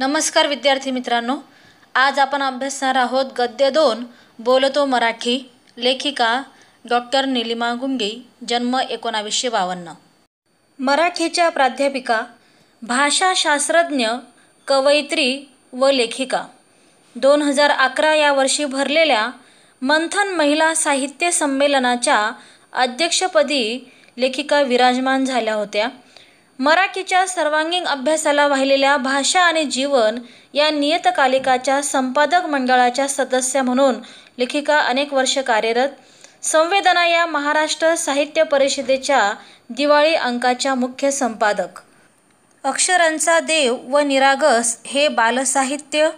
नमस्कार विद्यार्थी मित्रांनो आज आपण अभ्यासणार आहोत गद्य दोन बोलतो मराठी लेखिका डॉक्टर निलिमा गुंगे जन्म एकोणावीसशे बावन्न मराठीच्या प्राध्यापिका भाषाशास्त्रज्ञ कवयित्री व लेखिका दोन हजार अकरा या वर्षी भरलेल्या मंथन महिला साहित्य संमेलनाच्या अध्यक्षपदी लेखिका विराजमान झाल्या होत्या मराठीच्या सर्वांगीण अभ्यासाला वाहिलेल्या भाषा आणि जीवन या नियतकालिकाच्या संपादक मंडळाच्या सदस्य म्हणून लेखिका अनेक वर्ष कार्यरत संवेदना या महाराष्ट्र साहित्य परिषदेच्या दिवाळी अंकाच्या मुख्य संपादक अक्षरांचा देव व निरागस हे बालसाहित्य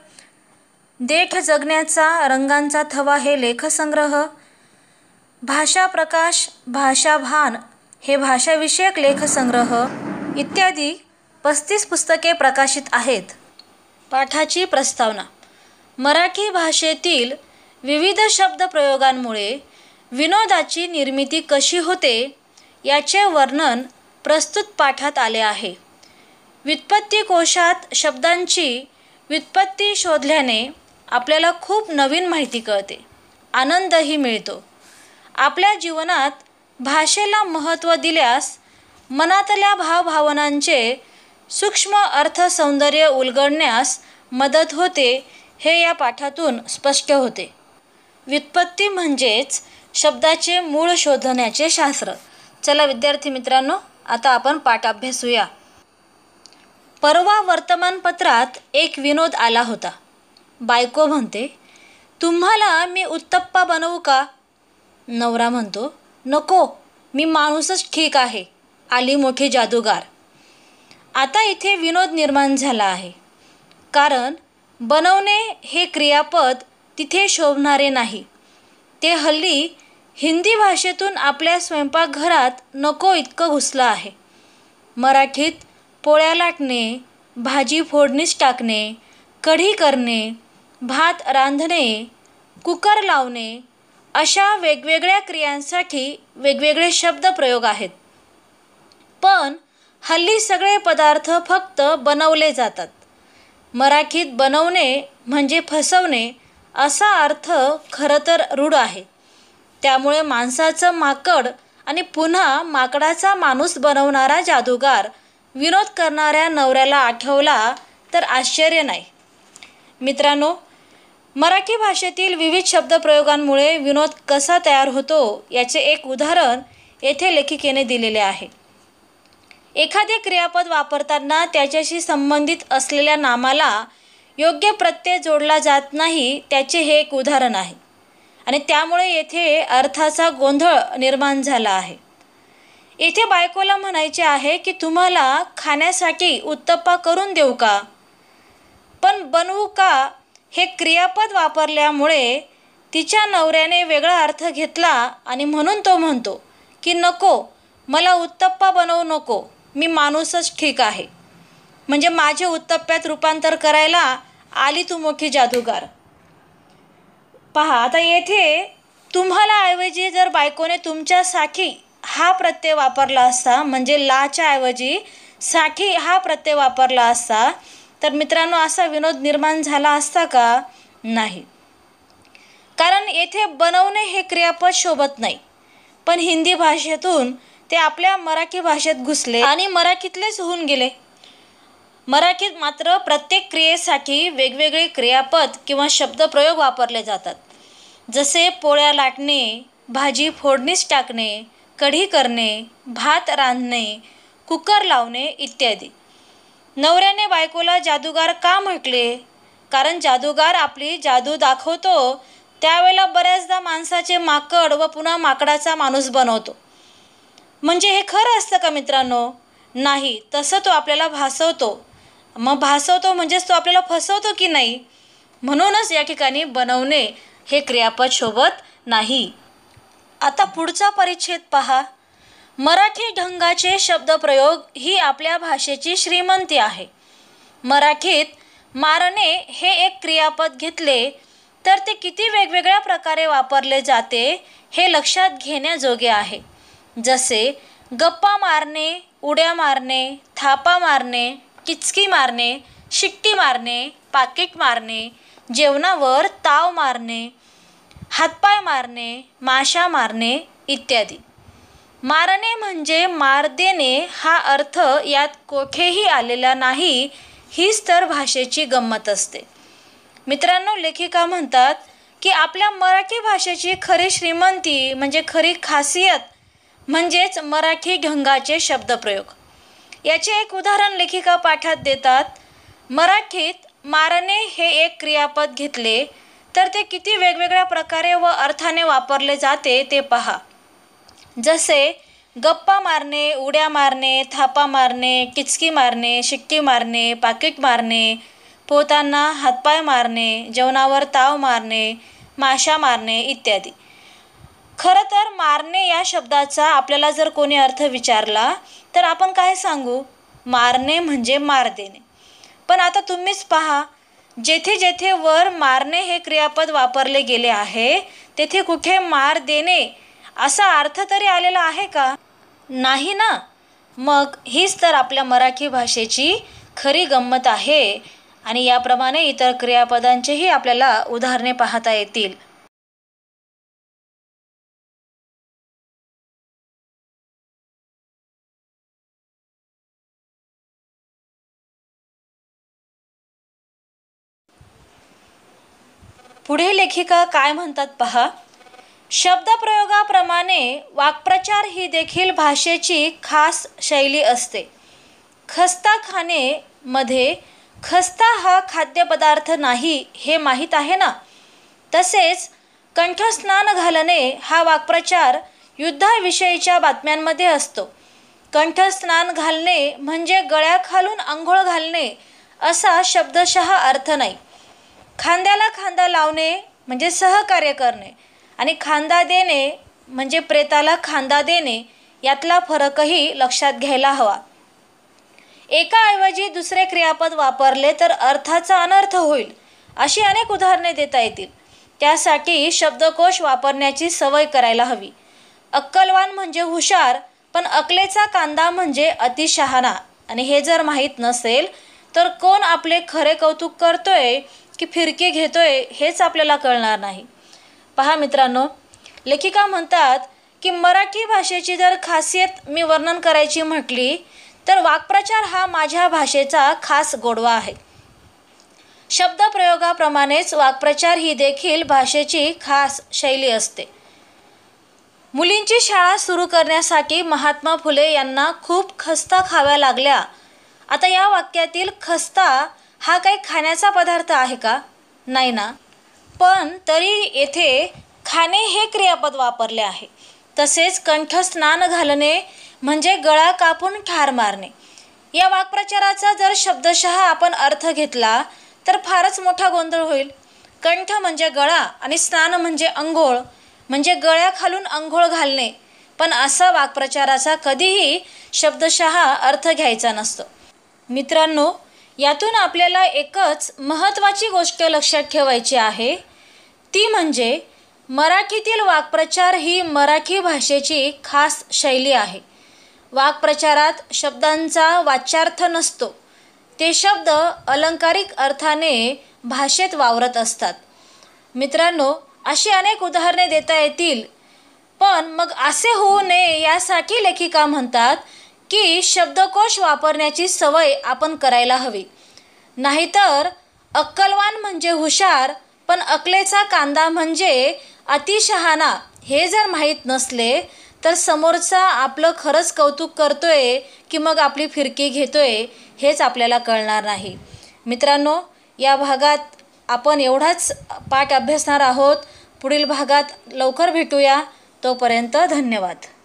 देठ जगण्याचा रंगांचा थवा हे लेखसंग्रह भाषा प्रकाश भाषाभान हे भाषाविषयक लेखसंग्रह इत्यादी पस्तीस पुस्तके प्रकाशित आहेत पाठाची प्रस्तावना मराठी भाषेतील विविध शब्द प्रयोगांमुळे विनोदाची निर्मिती कशी होते याचे वर्णन प्रस्तुत पाठात आले आहे व्युत्पत्ती कोशात शब्दांची व्युत्पत्ती शोधल्याने आपल्याला खूप नवीन माहिती कळते आनंदही मिळतो आपल्या जीवनात भाषेला महत्त्व दिल्यास मनातल्या भावभावनांचे सूक्ष्म अर्थसौंदर्य उलगडण्यास मदत होते हे या पाठातून स्पष्ट होते व्युत्पत्ती म्हणजेच शब्दाचे मूळ शोधण्याचे शास्त्र चला विद्यार्थी मित्रांनो आता आपण पाठ अभ्यासूया परवा वर्तमानपत्रात एक विनोद आला होता बायको म्हणते तुम्हाला मी उत्तप्पा बनवू का नवरा म्हणतो नको मी माणूसच ठीक आहे आली मोठी जादूगार आता इथे विनोद निर्माण झाला आहे कारण बनवणे हे क्रियापद तिथे शोभणारे नाही ते हल्ली हिंदी भाषेतून आपल्या स्वयंपाकघरात नको इतकं घुसलं आहे मराठीत पोळ्या लाटणे भाजी फोडणीस टाकणे कढी करणे भात रांधणे कुकर लावणे अशा वेगवेगळ्या क्रियांसाठी वेगवेगळे शब्द प्रयोग आहेत पण हल्ली सगळे पदार्थ फक्त बनवले जातात मराठीत बनवणे म्हणजे फसवणे असा अर्थ खरं तर रूढ आहे त्यामुळे माणसाचं माकड आणि पुन्हा माकडाचा माणूस बनवणारा जादूगार विनोद करणाऱ्या नवऱ्याला आठवला तर आश्चर्य नाही मित्रांनो मराठी भाषेतील विविध शब्दप्रयोगांमुळे विनोद कसा तयार होतो याचे एक उदाहरण येथे लेखिकेने दिलेले आहे एखादे क्रियापद वापरताना त्याच्याशी संबंधित असलेल्या नामाला योग्य प्रत्यय जोडला जात नाही त्याचे हे एक उदाहरण आहे आणि त्यामुळे येथे अर्थाचा गोंधळ निर्माण झाला आहे येथे बायकोला म्हणायचे आहे की तुम्हाला खाण्यासाठी उत्तप्पा करून देऊ का पण बनवू का हे क्रियापद वापरल्यामुळे तिच्या नवऱ्याने वेगळा अर्थ घेतला आणि म्हणून तो म्हणतो की नको मला उत्तप्पा बनवू नको मी माणूसच ठीक आहे म्हणजे माझे उत्तप्यात रूपांतर करायला आली तू मोठी जादूगार पहा आता येथे तुम्हाला ऐवजी जर बायकोने तुमच्यासाठी हा प्रत्यय वापरला असता म्हणजे लाच्या ऐवजी साठी हा प्रत्यय वापरला असता तर मित्रांनो असा विनोद निर्माण झाला असता का नाही कारण येथे बनवणे हे क्रियापद शोभत नाही पण हिंदी भाषेतून ते आपल्या मराठी भाषेत घुसले आणि मराठीतलेच होऊन गेले मराठीत मात्र प्रत्येक क्रियेसाठी वेगवेगळे क्रियापद किंवा शब्दप्रयोग वापरले जातात जसे पोळ्या लाटणे भाजी फोडणीस टाकणे कढी करणे भात रांधणे कुकर लावणे इत्यादी नवऱ्याने बायकोला जादूगार का म्हटले कारण जादूगार आपली जादू दाखवतो त्यावेळेला बऱ्याचदा माणसाचे माकड व पुन्हा माकडाचा माणूस बनवतो म्हणजे हे खरं असतं का मित्रांनो नाही तसं तो आपल्याला भासवतो मग भासवतो म्हणजेच तो आपल्याला फसवतो की नाही म्हणूनच या ठिकाणी बनवणे हे क्रियापद शोभत नाही आता पुढचा परिच्छेद पहा मराठी ढंगाचे शब्दप्रयोग ही आपल्या भाषेची श्रीमंती आहे मराठीत मारणे हे एक क्रियापद घेतले तर ते किती वेगवेगळ्या प्रकारे वापरले जाते हे लक्षात घेण्याजोगे आहे जसे गप्पा मारणे उड्या मारणे थापा मारणे किचकी मारणे शिट्टी मारणे पाकिट मारणे जेवणावर ताव मारणे हातपाय मारणे माशा मारणे इत्यादी मारणे म्हणजे मार देणे हा अर्थ यात कोठेही आलेला नाही हीच तर भाषेची गंमत असते मित्रांनो लेखिका म्हणतात की आपल्या मराठी भाषेची खरी श्रीमंती म्हणजे खरी खासियत म्हणजेच मराठी ढंगाचे शब्दप्रयोग याचे एक उदाहरण लेखिका पाठात देतात मराठीत मारणे हे एक क्रियापद घेतले तर ते किती वेगवेगळ्या प्रकारे व अर्थाने वापरले जाते ते पहा जसे गप्पा मारणे उड्या मारणे थापा मारणे किचकी मारणे शिक्की मारणे पाकिट मारणे पोतांना हातपाय मारणे जेवणावर ताव मारणे माशा मारणे इत्यादी खरं तर मारणे या शब्दाचा आपल्याला जर कोणी अर्थ विचारला तर आपण काय सांगू मारणे म्हणजे मार देणे पण आता तुम्हीच पहा जेथे जेथे वर मारणे हे क्रियापद वापरले गेले आहे तेथे कुठे मार देणे असा अर्थ तरी आलेला आहे का नाही ना मग हीच तर आपल्या मराठी भाषेची खरी गंमत आहे आणि याप्रमाणे इतर क्रियापदांचेही आपल्याला उदाहरणे पाहता येतील पुढे लेखिका काय म्हणतात पहा शब्दप्रयोगाप्रमाणे वाक्प्रचार ही देखील भाषेची खास शैली असते खस्ता खाणे मध्ये खस्ता हा खाद्यपदार्थ नाही हे माहीत आहे ना तसेच कंठस्नान घालणे हा वाक्प्रचार युद्धाविषयीच्या बातम्यांमध्ये असतो कंठस्नान घालणे म्हणजे गळ्याखालून आंघोळ घालणे असा शब्दशः अर्थ नाही खांद्याला खांदा लावणे म्हणजे सहकार्य करणे आणि खांदा देणे म्हणजे प्रेताला खांदा देणे यातला फरकही लक्षात घ्यायला हवा एकाऐवजी दुसरे क्रियापद वापरले तर अर्थाचा अनर्थ होईल अशी अनेक उदाहरणे देता येतील त्यासाठी शब्दकोश वापरण्याची सवय करायला हवी अक्कलवान म्हणजे हुशार पण अकलेचा कांदा म्हणजे अतिशहाणा आणि हे जर माहीत नसेल तर कोण आपले खरे कौतुक करतोय की फिरके घेतोय हेच आपल्याला कळणार नाही पहा मित्रांनो लेखिका म्हणतात की मराठी भाषेची जर खासियत मी वर्णन करायची म्हटली तर वाक्प्रचार हा माझ्या भाषेचा खास गोडवा आहे शब्दप्रयोगाप्रमाणेच वाक्प्रचार ही देखील भाषेची खास शैली असते मुलींची शाळा सुरू करण्यासाठी महात्मा फुले यांना खूप खस्ता खाव्या लागल्या आता या वाक्यातील खस्ता हा काही खाण्याचा पदार्थ आहे का नाही ना पण तरी येथे खाणे हे क्रियापद वापरले आहे तसेच स्नान घालणे म्हणजे गळा कापून ठार मारणे या वाक्प्रचाराचा जर शब्दशः आपण अर्थ घेतला तर फारच मोठा गोंधळ होईल कंठ म्हणजे गळा आणि स्नान म्हणजे अंघोळ म्हणजे गळ्या खालून अंघोळ घालणे पण असा वाक्प्रचाराचा कधीही शब्दशः अर्थ घ्यायचा नसतो मित्रांनो यातून आपल्याला एकच महत्त्वाची गोष्ट लक्षात ठेवायची आहे ती म्हणजे मराठीतील वाक्प्रचार ही मराठी भाषेची खास शैली आहे वाक्प्रचारात शब्दांचा वाच्यार्थ नसतो ते शब्द अलंकारिक अर्थाने भाषेत वावरत असतात मित्रांनो अशी अनेक उदाहरणे देता येतील पण मग असे होऊ नये यासाठी लेखिका म्हणतात की शब्दकोश वापरण्याची सवय आपण करायला हवी नाहीतर अक्कलवान म्हणजे हुशार पण अकलेचा कांदा म्हणजे अतिशहाणा हे जर माहीत नसले तर समोरचा आपलं खरंच कौतुक करतोय की मग आपली फिरकी घेतोय हेच आपल्याला कळणार नाही मित्रांनो या भागात आपण एवढाच पाठ अभ्यासणार आहोत पुढील भागात लवकर भेटूया तोपर्यंत धन्यवाद